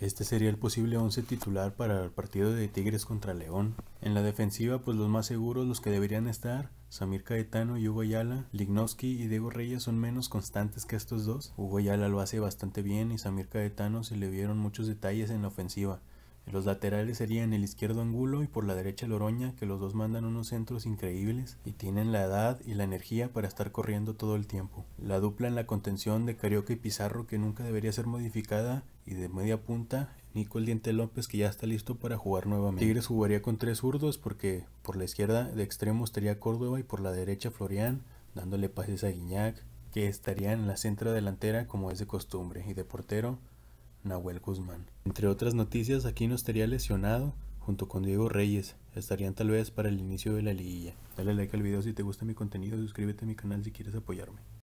Este sería el posible 11 titular para el partido de Tigres contra León. En la defensiva, pues los más seguros, los que deberían estar, Samir Caetano y Hugo Ayala, Lignowski y Diego Reyes son menos constantes que estos dos. Hugo Ayala lo hace bastante bien y Samir Caetano se le vieron muchos detalles en la ofensiva. Los laterales serían el izquierdo Angulo y por la derecha Loroña, que los dos mandan unos centros increíbles y tienen la edad y la energía para estar corriendo todo el tiempo. La dupla en la contención de Carioca y Pizarro, que nunca debería ser modificada, y de media punta, Nico el Diente López, que ya está listo para jugar nuevamente. Tigres jugaría con tres zurdos porque por la izquierda de extremo estaría Córdoba y por la derecha Florian, dándole pases a Guiñac, que estaría en la centro delantera como es de costumbre, y de portero Nahuel Guzmán. Entre otras noticias, aquí no estaría lesionado junto con Diego Reyes. Estarían tal vez para el inicio de la liguilla. Dale like al video si te gusta mi contenido, suscríbete a mi canal si quieres apoyarme.